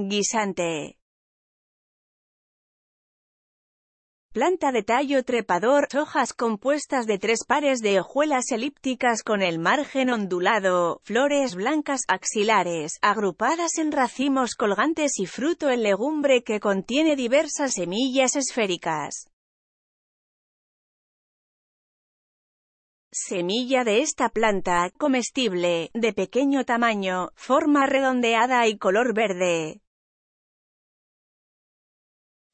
Guisante. Planta de tallo trepador, hojas compuestas de tres pares de hojuelas elípticas con el margen ondulado, flores blancas axilares, agrupadas en racimos colgantes y fruto en legumbre que contiene diversas semillas esféricas. Semilla de esta planta, comestible, de pequeño tamaño, forma redondeada y color verde.